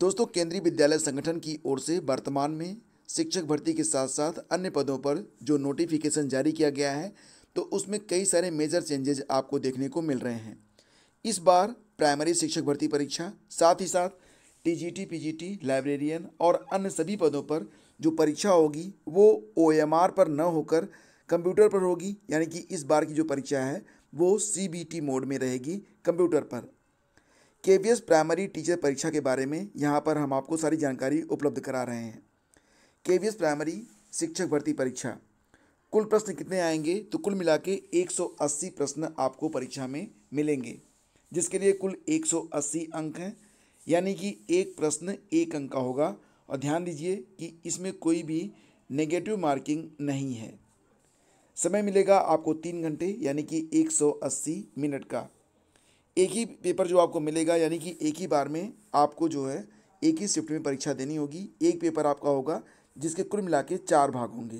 दोस्तों केंद्रीय विद्यालय संगठन की ओर से वर्तमान में शिक्षक भर्ती के साथ साथ अन्य पदों पर जो नोटिफिकेशन जारी किया गया है तो उसमें कई सारे मेजर चेंजेज आपको देखने को मिल रहे हैं इस बार प्राइमरी शिक्षक भर्ती परीक्षा साथ ही साथ टीजीटी पीजीटी लाइब्रेरियन और अन्य सभी पदों पर जो परीक्षा होगी वो ओएमआर पर न होकर कंप्यूटर पर होगी यानी कि इस बार की जो परीक्षा है वो सीबीटी मोड में रहेगी कंप्यूटर पर के प्राइमरी टीचर परीक्षा के बारे में यहाँ पर हम आपको सारी जानकारी उपलब्ध करा रहे हैं के प्राइमरी शिक्षक भर्ती परीक्षा कुल प्रश्न कितने आएंगे तो कुल मिला के अस्सी प्रश्न आपको परीक्षा में मिलेंगे जिसके लिए कुल 180 अंक हैं यानी कि एक प्रश्न एक अंक का होगा और ध्यान दीजिए कि इसमें कोई भी नेगेटिव मार्किंग नहीं है समय मिलेगा आपको तीन घंटे यानी कि 180 मिनट का एक ही पेपर जो आपको मिलेगा यानी कि एक ही बार में आपको जो है एक ही शिफ्ट में परीक्षा देनी होगी एक पेपर आपका होगा जिसके कुल मिला के चार भाग होंगे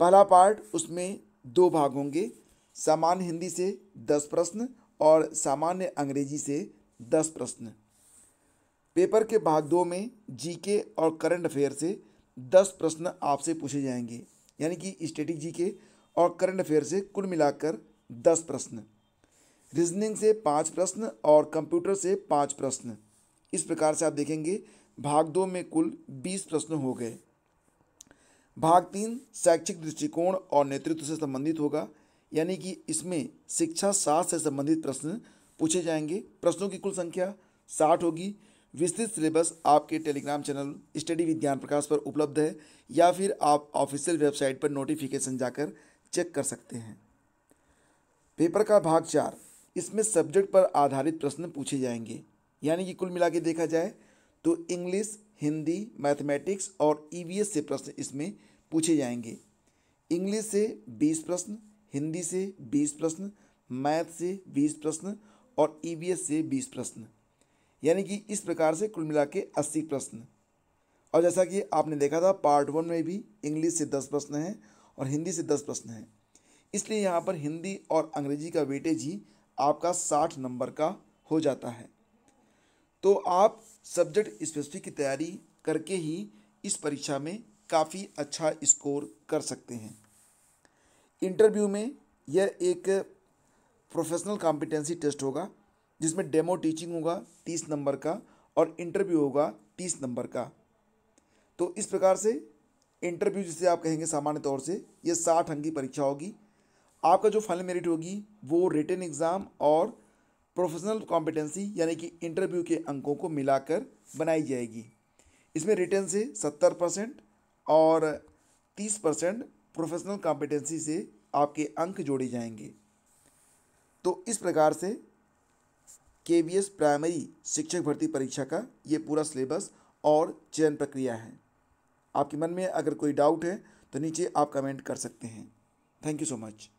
पहला पार्ट उसमें दो भाग होंगे सामान्य हिंदी से दस प्रश्न और सामान्य अंग्रेजी से दस प्रश्न पेपर के भाग दो में जीके और करंट अफेयर से दस प्रश्न आपसे पूछे जाएंगे यानी कि स्टेटिक जीके और करंट अफेयर से कुल मिलाकर दस प्रश्न रीजनिंग से पाँच प्रश्न और कंप्यूटर से पाँच प्रश्न इस प्रकार से आप देखेंगे भाग दो में कुल बीस प्रश्न हो गए भाग तीन शैक्षिक दृष्टिकोण और नेतृत्व से संबंधित होगा यानी कि इसमें शिक्षा शास्त्र से संबंधित प्रश्न पूछे जाएंगे प्रश्नों की कुल संख्या साठ होगी विस्तृत सिलेबस आपके टेलीग्राम चैनल स्टडी विज्ञान प्रकाश पर उपलब्ध है या फिर आप ऑफिशियल वेबसाइट पर नोटिफिकेशन जाकर चेक कर सकते हैं पेपर का भाग चार इसमें सब्जेक्ट पर आधारित प्रश्न पूछे जाएंगे यानी कि कुल मिला के देखा जाए तो इंग्लिश हिंदी मैथमेटिक्स और ई e से प्रश्न इसमें पूछे जाएंगे इंग्लिश से बीस प्रश्न हिंदी से बीस प्रश्न मैथ से बीस प्रश्न और ई e से बीस प्रश्न यानी कि इस प्रकार से कुल मिला के अस्सी प्रश्न और जैसा कि आपने देखा था पार्ट वन में भी इंग्लिश से दस प्रश्न हैं और हिंदी से दस प्रश्न हैं इसलिए यहाँ पर हिंदी और अंग्रेजी का वेटेज ही आपका साठ नंबर का हो जाता है तो आप सब्जेक्ट स्पेसिफिक की तैयारी करके ही इस परीक्षा में काफ़ी अच्छा स्कोर कर सकते हैं इंटरव्यू में यह एक प्रोफेशनल कॉम्पिटेंसी टेस्ट होगा जिसमें डेमो टीचिंग होगा तीस नंबर का और इंटरव्यू होगा तीस नंबर का तो इस प्रकार से इंटरव्यू जिसे आप कहेंगे सामान्य तौर से यह साठ अंक की परीक्षा होगी आपका जो फाइनल मेरिट होगी वो रिटर्न एग्ज़ाम और प्रोफेशनल कॉम्पिटेंसी यानी कि इंटरव्यू के अंकों को मिलाकर बनाई जाएगी इसमें रिटर्न से सत्तर परसेंट और तीस परसेंट प्रोफेशनल कॉम्पिटेंसी से आपके अंक जोड़े जाएंगे तो इस प्रकार से के प्राइमरी शिक्षक भर्ती परीक्षा का ये पूरा सिलेबस और चयन प्रक्रिया है आपके मन में अगर कोई डाउट है तो नीचे आप कमेंट कर सकते हैं थैंक यू सो मच